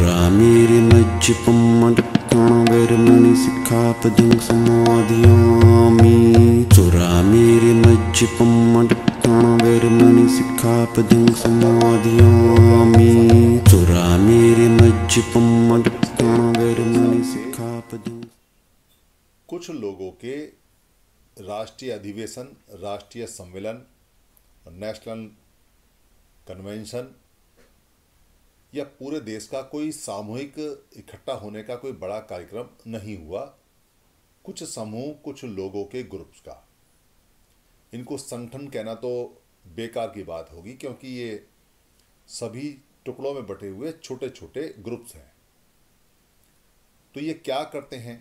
चुरामीरिमज्जिपम्मडक्कणवैर्मणि सिक्खापदं समाधियामि चुरामीरिमज्जिपम्मडक्कणवैर्मणि तो सिक्खापदं समाधियामि चुरामीरिमज्जिपम्मडक्कणवैर्मणि तो सिक्खापदं कुछ लोगों के राष्ट्रीय अधिवेशन राष्ट्रीय सम्मेलन नेशनल कन्वेंशन या पूरे देश का कोई सामूहिक इकट्ठा होने का कोई बड़ा कार्यक्रम नहीं हुआ कुछ समूह कुछ लोगों के ग्रुप्स का इनको संगठन कहना तो बेकार की बात होगी क्योंकि ये सभी टुकड़ों में बटे हुए छोटे छोटे ग्रुप्स हैं तो ये क्या करते हैं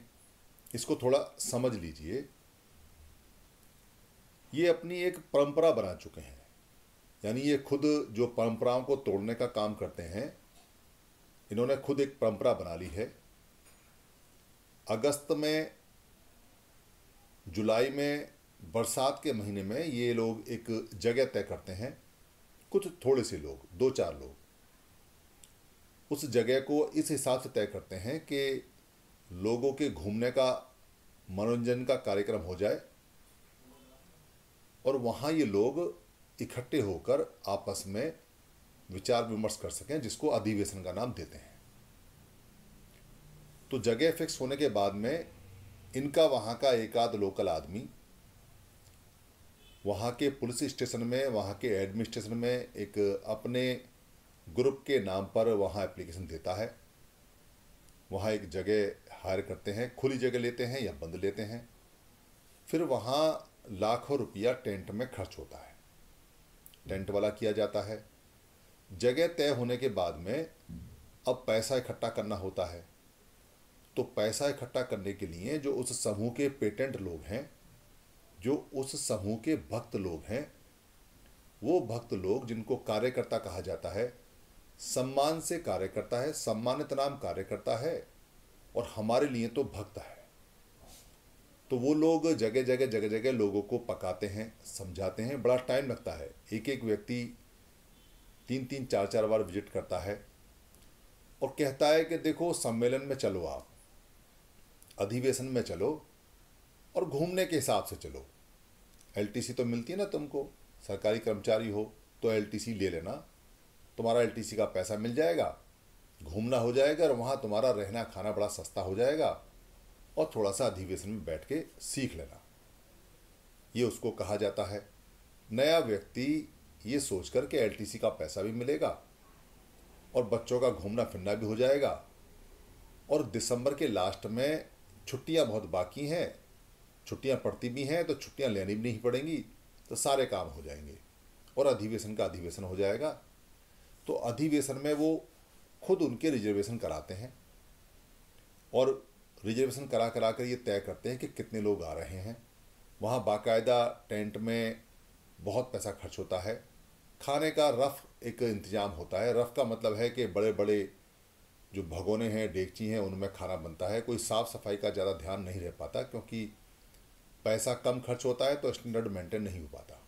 इसको थोड़ा समझ लीजिए ये अपनी एक परंपरा बना चुके हैं यानी ये खुद जो परंपराओं को तोड़ने का काम करते हैं इन्होंने खुद एक परंपरा बना ली है अगस्त में जुलाई में बरसात के महीने में ये लोग एक जगह तय करते हैं कुछ थोड़े से लोग दो चार लोग उस जगह को इस हिसाब से तय करते हैं कि लोगों के घूमने का मनोरंजन का कार्यक्रम हो जाए और वहाँ ये लोग इकट्ठे होकर आपस में विचार विमर्श कर सकें जिसको अधिवेशन का नाम देते हैं तो जगह फिक्स होने के बाद में इनका वहाँ का एक आध लोकल आदमी वहाँ के पुलिस स्टेशन में वहाँ के एडमिनिस्ट्रेशन में एक अपने ग्रुप के नाम पर वहाँ एप्लीकेशन देता है वहाँ एक जगह हायर करते हैं खुली जगह लेते हैं या बंद लेते हैं फिर वहाँ लाखों रुपया टेंट में खर्च होता है टेंट वाला किया जाता है जगह तय होने के बाद में अब पैसा इकट्ठा करना होता है तो पैसा इकट्ठा करने के लिए जो उस समूह के पेटेंट लोग हैं जो उस समूह के भक्त लोग हैं वो भक्त लोग जिनको कार्यकर्ता कहा जाता है सम्मान से कार्य करता है सम्मानित नाम कार्य करता है और हमारे लिए तो भक्त है तो वो लोग जगह जगह जगह जगह लोगों को पकाते हैं समझाते हैं बड़ा टाइम लगता है एक एक व्यक्ति तीन तीन चार चार बार विजिट करता है और कहता है कि देखो सम्मेलन में चलो आप अधिवेशन में चलो और घूमने के हिसाब से चलो एल तो मिलती है ना तुमको सरकारी कर्मचारी हो तो एल ले लेना तुम्हारा एल का पैसा मिल जाएगा घूमना हो जाएगा और वहाँ तुम्हारा रहना खाना बड़ा सस्ता हो जाएगा और थोड़ा सा अधिवेशन में बैठ के सीख लेना ये उसको कहा जाता है नया व्यक्ति ये सोच कर के एल का पैसा भी मिलेगा और बच्चों का घूमना फिरना भी हो जाएगा और दिसंबर के लास्ट में छुट्टियां बहुत बाकी हैं छुट्टियां पड़ती भी हैं तो छुट्टियां लेनी भी नहीं पड़ेंगी तो सारे काम हो जाएंगे और अधिवेशन का अधिवेशन हो जाएगा तो अधिवेशन में वो खुद उनके रिजर्वेशन कराते हैं और रिजर्वेशन करा करा कर ये तय करते हैं कि कितने लोग आ रहे हैं वहाँ बाकायदा टेंट में बहुत पैसा खर्च होता है खाने का रफ़ एक इंतज़ाम होता है रफ़ का मतलब है कि बड़े बड़े जो भगोने हैं डेगची हैं उनमें खाना बनता है कोई साफ़ सफाई का ज़्यादा ध्यान नहीं रह पाता क्योंकि पैसा कम खर्च होता है तो स्टैंडर्ड मेंटेन नहीं हो पाता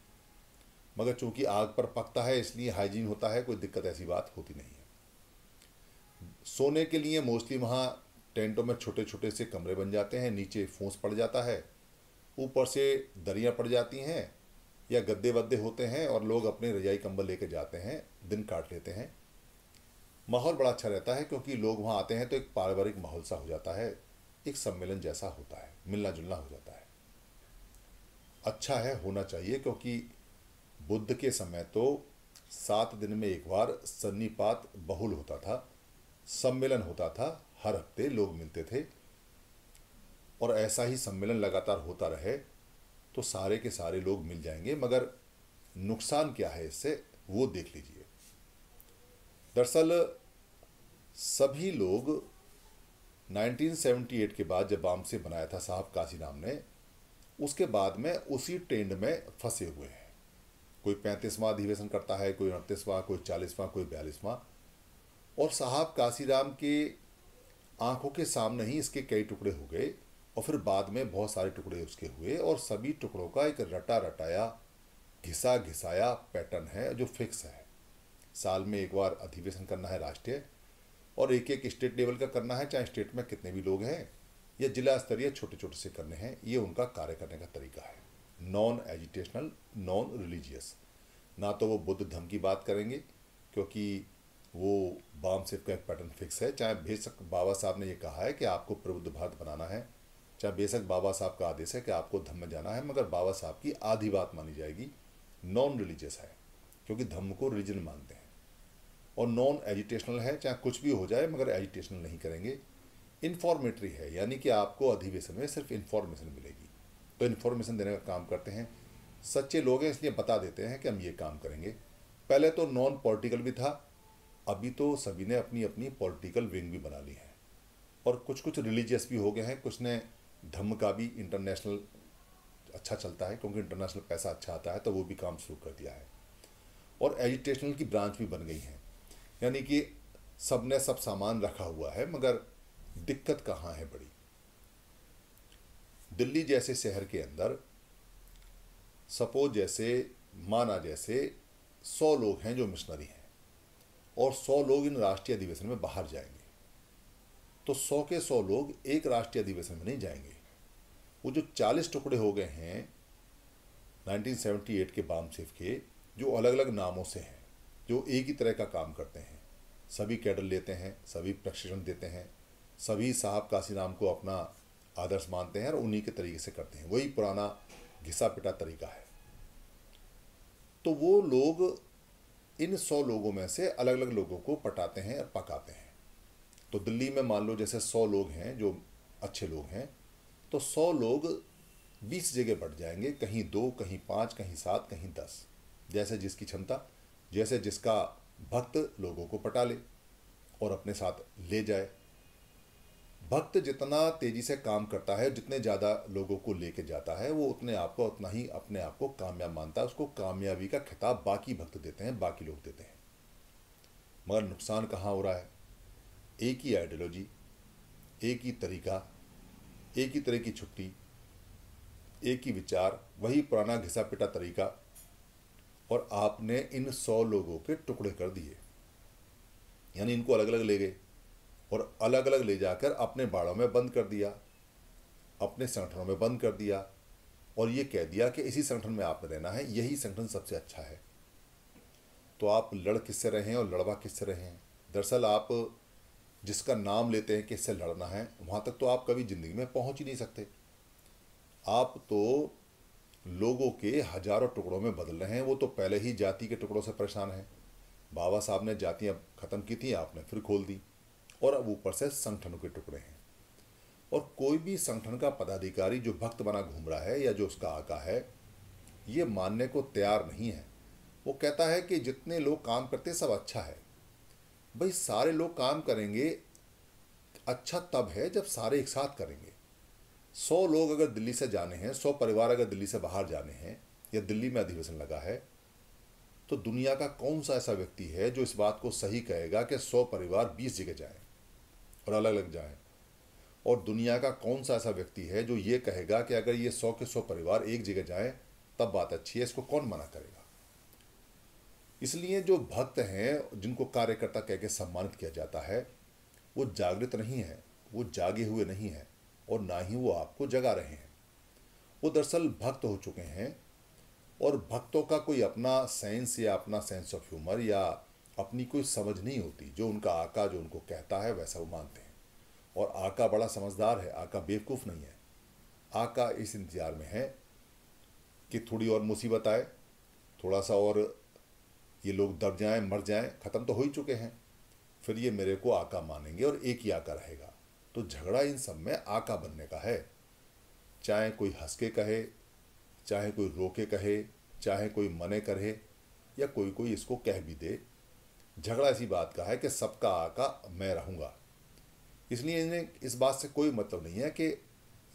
मगर चूंकि आग पर पकता है इसलिए हाइजीन होता है कोई दिक्कत ऐसी बात होती नहीं है सोने के लिए मोस्टली वहाँ टेंटों में छोटे छोटे से कमरे बन जाते हैं नीचे फूस पड़ जाता है ऊपर से दरियाँ पड़ जाती हैं या गद्दे वद्दे होते हैं और लोग अपने रजाई कंबल लेके जाते हैं दिन काट लेते हैं माहौल बड़ा अच्छा रहता है क्योंकि लोग वहाँ आते हैं तो एक पारिवारिक माहौल सा हो जाता है एक सम्मेलन जैसा होता है मिलना जुलना हो जाता है अच्छा है होना चाहिए क्योंकि बुद्ध के समय तो सात दिन में एक बार सन्नीपात बहुल होता था सम्मेलन होता था हर हफ्ते लोग मिलते थे और ऐसा ही सम्मेलन लगातार होता रहे तो सारे के सारे लोग मिल जाएंगे मगर नुकसान क्या है इससे वो देख लीजिए दरअसल सभी लोग 1978 के बाद जब बाम से बनाया था साहब काशीराम ने उसके बाद में उसी ट्रेंड में फंसे हुए हैं कोई पैंतीसवां अधिवेशन करता है कोई उनतीसवां कोई चालीसवां कोई बयालीसवां और साहब काशीराम के आंखों के सामने ही इसके कई टुकड़े हो गए और फिर बाद में बहुत सारे टुकड़े उसके हुए और सभी टुकड़ों का एक रटा रटाया घिसा घिसाया पैटर्न है जो फिक्स है साल में एक बार अधिवेशन करना है राष्ट्रीय और एक एक स्टेट लेवल का करना है चाहे स्टेट में कितने भी लोग हैं या जिला स्तरीय छोटे छोटे से करने हैं ये उनका कार्य करने का तरीका है नॉन एजुटेशनल नॉन रिलीजियस ना तो वो बुद्ध धर्म की बात करेंगे क्योंकि वो बाम सिर्फ का एक पैटर्न फिक्स है चाहे भेज बाबा साहब ने ये कहा है कि आपको प्रबुद्ध भारत बनाना है चाहे बेशक बाबा साहब का आदेश है कि आपको धम्म जाना है मगर बाबा साहब की आधी बात मानी जाएगी नॉन रिलीजियस है क्योंकि धम्म को रिलीजन मानते हैं और नॉन एजुटेशनल है चाहे कुछ भी हो जाए मगर एजुटेशनल नहीं करेंगे इन्फॉर्मेटरी है यानी कि आपको अधिवेशन में सिर्फ इन्फॉर्मेशन मिलेगी तो इन्फॉर्मेशन देने का काम करते हैं सच्चे लोग हैं इसलिए बता देते हैं कि हम ये काम करेंगे पहले तो नॉन पॉलिटिकल भी था अभी तो सभी ने अपनी अपनी पॉलिटिकल विंग भी बना ली है और कुछ कुछ रिलीजियस भी हो गए हैं कुछ ने धम्म का भी इंटरनेशनल अच्छा चलता है क्योंकि इंटरनेशनल पैसा अच्छा आता है तो वो भी काम शुरू कर दिया है और एजुटेशनल की ब्रांच भी बन गई है यानी कि सब ने सब सामान रखा हुआ है मगर दिक्कत कहाँ है बड़ी दिल्ली जैसे शहर के अंदर सपो जैसे माना जैसे सौ लोग हैं जो मिशनरी हैं और सौ लोग इन राष्ट्रीय अधिवेशन में बाहर जाएंगे तो सौ के सौ लोग एक राष्ट्रीय अधिवेशन में नहीं जाएंगे वो जो चालीस टुकड़े हो गए हैं 1978 के बाम सेफ के जो अलग अलग नामों से हैं जो एक ही तरह का काम करते हैं सभी कैडर लेते हैं सभी प्रशिक्षण देते हैं सभी साहब काशी नाम को अपना आदर्श मानते हैं और उन्हीं के तरीके से करते हैं वही पुराना घिसा पिटा तरीका है तो वो लोग इन सौ लोगों में से अलग अलग लोगों को पटाते हैं और पकाते हैं तो दिल्ली में मान लो जैसे सौ लोग हैं जो अच्छे लोग हैं तो सौ लोग बीस जगह बट जाएंगे कहीं दो कहीं पाँच कहीं सात कहीं दस जैसे जिसकी क्षमता जैसे जिसका भक्त लोगों को पटा ले और अपने साथ ले जाए भक्त जितना तेज़ी से काम करता है जितने ज़्यादा लोगों को लेके जाता है वो उतने आप को उतना ही अपने आप को कामयाब मानता है उसको कामयाबी का खिताब बाकी भक्त देते हैं बाकी लोग देते हैं मगर नुकसान कहाँ हो रहा है एक ही आइडियोलॉजी एक ही तरीका एक ही तरह की छुट्टी एक ही विचार वही पुराना घिसा पिटा तरीका और आपने इन सौ लोगों के टुकड़े कर दिए यानी इनको अलग अलग ले गए और अलग अलग ले जाकर अपने बाड़ों में बंद कर दिया अपने संगठनों में बंद कर दिया और ये कह दिया कि इसी संगठन में आपने रहना है यही संगठन सबसे अच्छा है तो आप लड़ किससे रहे हैं और लड़वा किससे रहे हैं दरअसल आप जिसका नाम लेते हैं कि इससे लड़ना है वहाँ तक तो आप कभी ज़िंदगी में पहुँच ही नहीं सकते आप तो लोगों के हजारों टुकड़ों में बदल रहे हैं वो तो पहले ही जाति के टुकड़ों से परेशान हैं बाबा साहब ने जातियाँ ख़त्म की थी आपने फिर खोल दी और अब ऊपर से संगठनों के टुकड़े हैं और कोई भी संगठन का पदाधिकारी जो भक्त बना घूम रहा है या जो उसका आका है ये मानने को तैयार नहीं है वो कहता है कि जितने लोग काम करते सब अच्छा है भाई सारे लोग काम करेंगे अच्छा तब है जब सारे एक साथ करेंगे सौ लोग अगर दिल्ली से जाने हैं सौ परिवार अगर दिल्ली से बाहर जाने हैं या दिल्ली में अधिवेशन लगा है तो दुनिया का कौन सा ऐसा व्यक्ति है जो इस बात को सही कहेगा कि सौ परिवार बीस जगह जाए और अलग अलग जाए और दुनिया का कौन सा ऐसा व्यक्ति है जो ये कहेगा कि अगर ये सौ के सौ परिवार एक जगह जाए तब बात अच्छी है इसको कौन मना करेगा इसलिए जो भक्त हैं जिनको कार्यकर्ता कह के सम्मानित किया जाता है वो जागृत नहीं है वो जागे हुए नहीं हैं और ना ही वो आपको जगा रहे हैं वो दरअसल भक्त हो चुके हैं और भक्तों का कोई अपना सेंस या अपना सेंस ऑफ ह्यूमर या अपनी कोई समझ नहीं होती जो उनका आका जो उनको कहता है वैसा वो मानते हैं और आका बड़ा समझदार है आका बेवकूफ़ नहीं है आका इस इंतज़ार में है कि थोड़ी और मुसीबत आए थोड़ा सा और ये लोग दब जाएं मर जाएं ख़त्म तो हो ही चुके हैं फिर ये मेरे को आका मानेंगे और एक ही आका रहेगा तो झगड़ा इन सब में आका बनने का है चाहे कोई हंस के कहे चाहे कोई रोके कहे चाहे कोई मने करे या कोई कोई इसको कह भी दे झगड़ा इसी बात का है कि सबका आका मैं रहूँगा इसलिए इन्हें इस बात से कोई मतलब नहीं है कि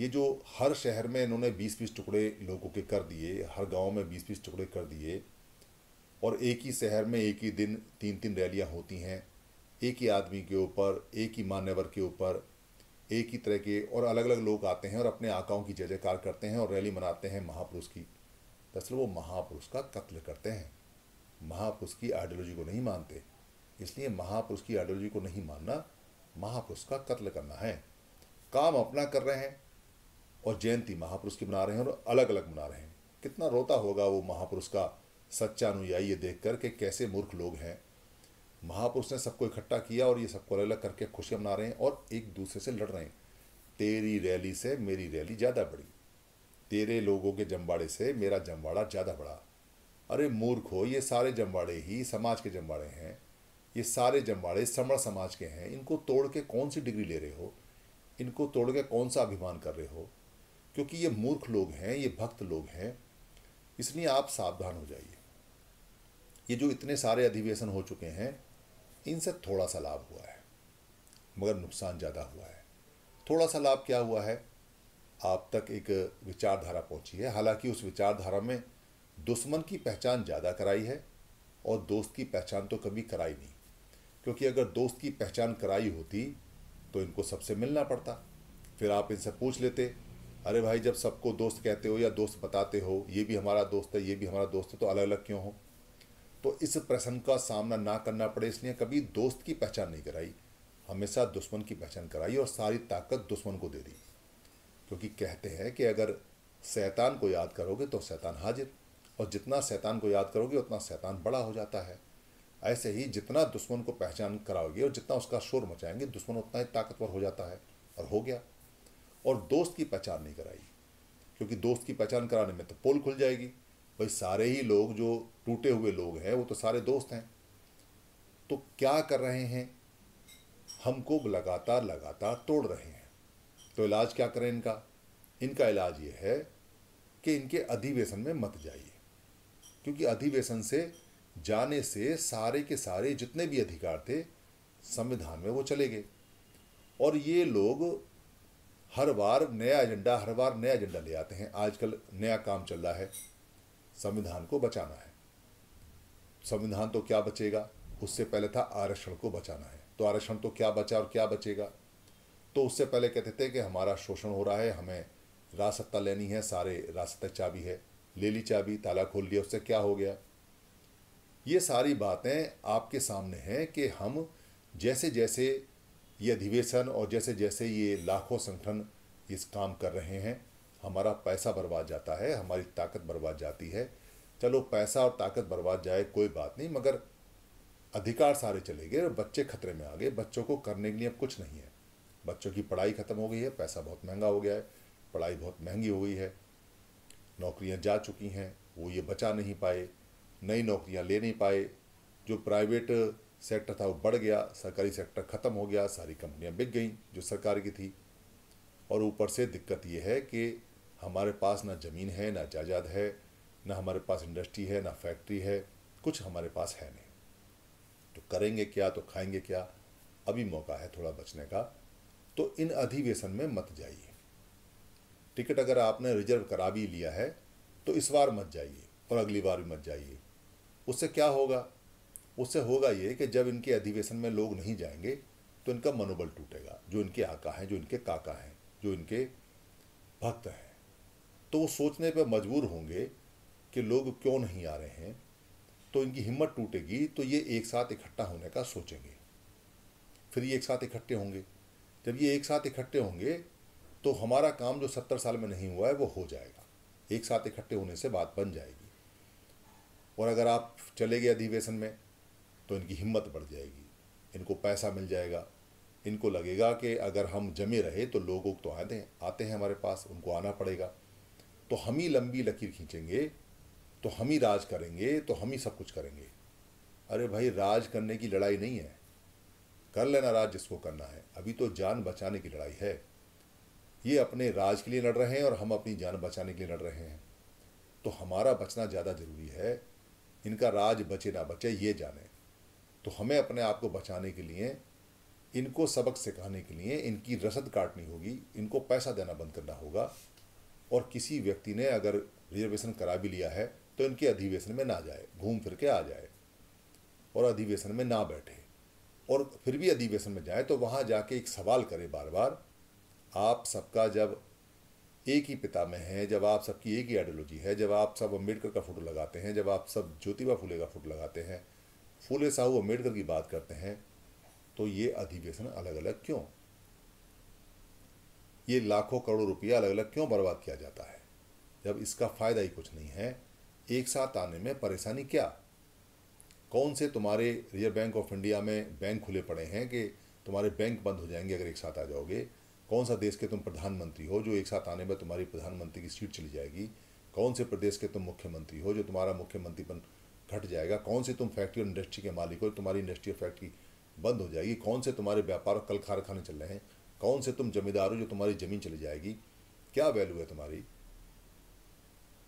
ये जो हर शहर में इन्होंने बीस बीस टुकड़े लोगों के कर दिए हर गांव में बीस बीस टुकड़े कर दिए और एक ही शहर में एक ही दिन तीन तीन रैलियां होती हैं एक ही आदमी के ऊपर एक ही मान्यवर के ऊपर एक ही तरह के और अलग अलग लोग आते हैं और अपने आकाओं की जय जयकार करते हैं और रैली मनाते हैं महापुरुष की दरअसल वो महापुरुष का कत्ल करते हैं महापुरुष की आइडियोलॉजी को नहीं मानते इसलिए महापुरुष की आइडियोलॉजी को नहीं मानना महापुरुष का कत्ल करना है काम अपना कर रहे हैं और जयंती महापुरुष की मना रहे हैं और अलग अलग मना रहे हैं कितना रोता होगा वो महापुरुष का सच्चा अनुयायी ये देख कर के कैसे मूर्ख लोग हैं महापुरुष ने सबको इकट्ठा किया और ये सबको अलग अलग करके खुशियाँ मना रहे हैं और एक दूसरे से लड़ रहे हैं तेरी रैली से मेरी रैली ज़्यादा बड़ी तेरे लोगों के जमवाड़े से मेरा जमवाड़ा ज़्यादा बड़ा अरे मूर्ख हो ये सारे जमवाड़े ही समाज के जमवाड़े हैं ये सारे जमवाड़े समण समाज के हैं इनको तोड़ के कौन सी डिग्री ले रहे हो इनको तोड़ के कौन सा अभिमान कर रहे हो क्योंकि ये मूर्ख लोग हैं ये भक्त लोग हैं इसलिए आप सावधान हो जाइए ये जो इतने सारे अधिवेशन हो चुके हैं इनसे थोड़ा सा लाभ हुआ है मगर नुकसान ज़्यादा हुआ है थोड़ा सा लाभ क्या हुआ है आप तक एक विचारधारा पहुंची है हालांकि उस विचारधारा में दुश्मन की पहचान ज़्यादा कराई है और दोस्त की पहचान तो कभी कराई नहीं क्योंकि अगर दोस्त की पहचान कराई होती तो इनको सबसे मिलना पड़ता फिर आप इनसे पूछ लेते अरे भाई जब सबको दोस्त कहते हो या दोस्त बताते हो ये भी हमारा दोस्त है ये भी हमारा दोस्त है तो अलग अलग क्यों हो तो इस प्रसंग का सामना ना करना पड़े इसलिए कभी दोस्त की पहचान नहीं कराई हमेशा दुश्मन की पहचान कराई और सारी ताकत दुश्मन को दे दी क्योंकि कहते हैं कि अगर शैतान को याद करोगे तो शैतान हाजिर और जितना शैतान को याद करोगे उतना शैतान बड़ा हो जाता है ऐसे ही जितना दुश्मन को पहचान कराओगे और जितना उसका शोर मचाएंगे दुश्मन उतना ही ताकतवर हो जाता है और हो गया और दोस्त की पहचान नहीं कराई क्योंकि दोस्त की पहचान कराने में तो पोल खुल जाएगी भाई सारे ही लोग जो टूटे हुए लोग हैं वो तो सारे दोस्त हैं तो क्या कर रहे हैं हमको लगातार लगातार तोड़ रहे हैं तो इलाज क्या करें इनका इनका इलाज ये है कि इनके अधिवेशन में मत जाइए क्योंकि अधिवेशन से जाने से सारे के सारे जितने भी अधिकार थे संविधान में वो चले गए और ये लोग हर बार नया एजेंडा हर बार नया एजेंडा ले आते हैं आजकल नया काम चल रहा है संविधान को बचाना है संविधान तो क्या बचेगा उससे पहले था आरक्षण को बचाना है तो आरक्षण तो क्या बचा और क्या बचेगा तो उससे पहले कहते थे कि हमारा शोषण हो रहा है हमें रासत्ता लेनी है सारे रास्ते चाबी है ले ली चाबी ताला खोल लिया उससे क्या हो गया ये सारी बातें आपके सामने हैं कि हम जैसे जैसे ये अधिवेशन और जैसे जैसे ये लाखों संगठन इस काम कर रहे हैं हमारा पैसा बर्बाद जाता है हमारी ताकत बर्बाद जाती है चलो पैसा और ताकत बर्बाद जाए कोई बात नहीं मगर अधिकार सारे चले गए और बच्चे खतरे में आ गए बच्चों को करने के लिए अब कुछ नहीं है बच्चों की पढ़ाई ख़त्म हो गई है पैसा बहुत महंगा हो गया है पढ़ाई बहुत महंगी हो गई है नौकरियां जा चुकी हैं वो ये बचा नहीं पाए नई नौकरियां ले नहीं पाए जो प्राइवेट सेक्टर था वो बढ़ गया सरकारी सेक्टर ख़त्म हो गया सारी कंपनियां बिक गई जो सरकार की थी और ऊपर से दिक्कत ये है कि हमारे पास ना ज़मीन है ना जायदाद है ना हमारे पास इंडस्ट्री है ना फैक्ट्री है कुछ हमारे पास है नहीं तो करेंगे क्या तो खाएंगे क्या अभी मौका है थोड़ा बचने का तो इन अधिवेशन में मत जाइए टिकट अगर आपने रिजर्व करा भी लिया है तो इस बार मत जाइए और अगली बार भी मत जाइए उससे क्या होगा उससे होगा ये कि जब इनके अधिवेशन में लोग नहीं जाएंगे तो इनका मनोबल टूटेगा जो इनके आका हैं जो इनके काका हैं जो इनके भक्त हैं तो वो सोचने पर मजबूर होंगे कि लोग क्यों नहीं आ रहे हैं तो इनकी हिम्मत टूटेगी तो ये एक साथ इकट्ठा होने का सोचेंगे फिर ये एक साथ इकट्ठे होंगे जब ये एक साथ इकट्ठे होंगे तो हमारा काम जो सत्तर साल में नहीं हुआ है वो हो जाएगा एक साथ इकट्ठे होने से बात बन जाएगी और अगर आप चले गए अधिवेशन में तो इनकी हिम्मत बढ़ जाएगी इनको पैसा मिल जाएगा इनको लगेगा कि अगर हम जमे रहे तो लोग तो आते हैं आते हैं हमारे पास उनको आना पड़ेगा तो हम ही लंबी लकीर खींचेंगे तो हम ही राज करेंगे तो हम ही सब कुछ करेंगे अरे भाई राज करने की लड़ाई नहीं है कर लेना राज जिसको करना है अभी तो जान बचाने की लड़ाई है ये अपने राज के लिए लड़ रहे हैं और हम अपनी जान बचाने के लिए लड़ रहे हैं तो हमारा बचना ज़्यादा ज़रूरी है इनका राज बचे ना बचे ये जाने तो हमें अपने आप को बचाने के लिए इनको सबक सिखाने के लिए इनकी रसद काटनी होगी इनको पैसा देना बंद करना होगा और किसी व्यक्ति ने अगर रिजर्वेशन करा भी लिया है तो इनके अधिवेशन में ना जाए घूम फिर के आ जाए और अधिवेशन में ना बैठे और फिर भी अधिवेशन में जाए तो वहाँ जाके एक सवाल करें बार बार आप सबका जब एक ही पिता में है जब आप सबकी एक ही आइडियोलॉजी है जब आप सब अम्बेडकर का फोटो लगाते हैं जब आप सब ज्योतिबा फूले का फोटो लगाते हैं फूले साहू अम्बेडकर की बात करते हैं तो ये अधिवेशन अलग अलग क्यों ये लाखों करोड़ों रुपया अलग अलग क्यों बर्बाद किया जाता है जब इसका फ़ायदा ही कुछ नहीं है एक साथ आने में परेशानी क्या कौन से तुम्हारे रिजर्व बैंक ऑफ इंडिया में बैंक खुले पड़े हैं कि तुम्हारे बैंक बंद हो जाएंगे अगर एक साथ आ जाओगे कौन सा देश के तुम प्रधानमंत्री हो जो एक साथ आने में तुम्हारी प्रधानमंत्री की सीट चली जाएगी कौन से प्रदेश के तुम मुख्यमंत्री हो जो तुम्हारा मुख्यमंत्री बन घट जाएगा कौन से तुम फैक्ट्री और इंडस्ट्री के मालिक हो तुम्हारी इंडस्ट्री और फैक्ट्री बंद हो जाएगी कौन से तुम्हारे व्यापार और कल कारखाने चल रहे हैं कौन से तुम जमींदार हो जो तुम्हारी ज़मीन चली जाएगी क्या वैल्यू है तुम्हारी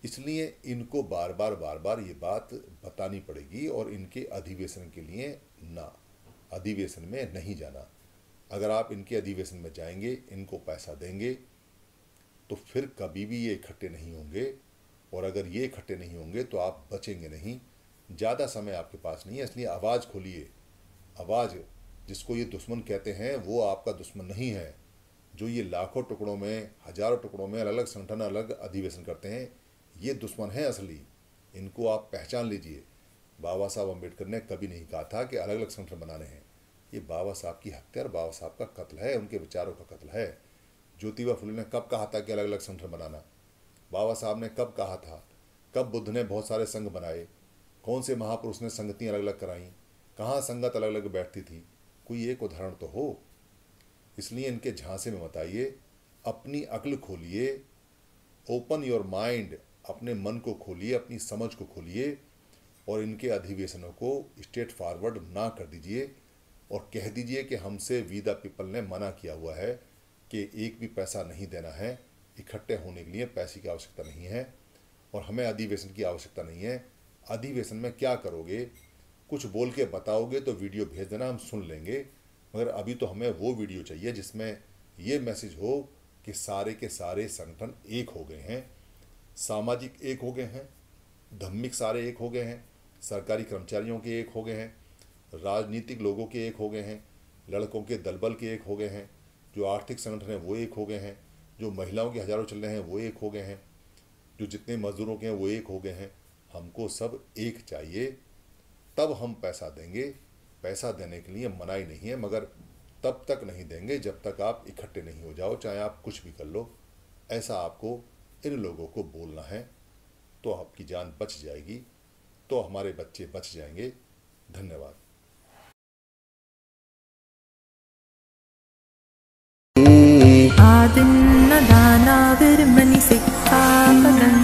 इसलिए इनको बार बार बार बार ये बात बतानी पड़ेगी और इनके अधिवेशन के लिए ना अधिवेशन में नहीं जाना अगर आप इनके अधिवेशन में जाएंगे इनको पैसा देंगे तो फिर कभी भी ये इकट्ठे नहीं होंगे और अगर ये इकट्ठे नहीं होंगे तो आप बचेंगे नहीं ज़्यादा समय आपके पास नहीं है इसलिए आवाज़ खोलिए आवाज़ जिसको ये दुश्मन कहते हैं वो आपका दुश्मन नहीं है जो ये लाखों टुकड़ों में हजारों टुकड़ों में अलग अलग संगठन अलग अधिवेशन करते हैं ये दुश्मन है असली इनको आप पहचान लीजिए बाबा साहब अम्बेडकर ने कभी नहीं कहा था कि अलग अलग संगठन बनाने हैं ये बाबा साहब की हत्या और बाबा साहब का कत्ल है उनके विचारों का कत्ल है ज्योतिबा फुले ने कब कहा था कि अलग अलग संगठन बनाना बाबा साहब ने कब कहा था कब बुद्ध ने बहुत सारे संघ बनाए कौन से महापुरुष ने संगतियाँ अलग अलग कराईं कहाँ संगत अलग अलग बैठती थी कोई एक उदाहरण तो हो इसलिए इनके झांसे में बताइए अपनी अकल खोलिए ओपन योर माइंड अपने मन को खोलिए अपनी समझ को खोलिए और इनके अधिवेशनों को स्ट्रेट फॉरवर्ड ना कर दीजिए और कह दीजिए कि हमसे वीदा पीपल ने मना किया हुआ है कि एक भी पैसा नहीं देना है इकट्ठे होने के लिए पैसे की आवश्यकता नहीं है और हमें अधिवेशन की आवश्यकता नहीं है अधिवेशन में क्या करोगे कुछ बोल के बताओगे तो वीडियो भेज देना हम सुन लेंगे मगर अभी तो हमें वो वीडियो चाहिए जिसमें ये मैसेज हो कि सारे के सारे संगठन एक हो गए हैं सामाजिक एक हो गए हैं धम्मिक सारे एक हो गए हैं सरकारी कर्मचारियों के एक हो गए हैं राजनीतिक लोगों के एक हो गए हैं लड़कों के दलबल के एक हो गए हैं जो आर्थिक संगठन हैं वो एक हो गए हैं जो महिलाओं के हज़ारों चल रहे हैं वो एक हो गए हैं जो जितने मज़दूरों के हैं वो एक हो गए हैं हमको सब एक चाहिए तब हम पैसा देंगे पैसा देने के लिए मनाही नहीं है मगर तब तक नहीं देंगे जब तक आप इकट्ठे नहीं हो जाओ चाहे आप कुछ भी कर लो ऐसा आपको इन लोगों को बोलना है तो आपकी जान बच जाएगी तो हमारे बच्चे बच जाएंगे धन्यवाद आदिन्न दानाविर्मनि सिक्खा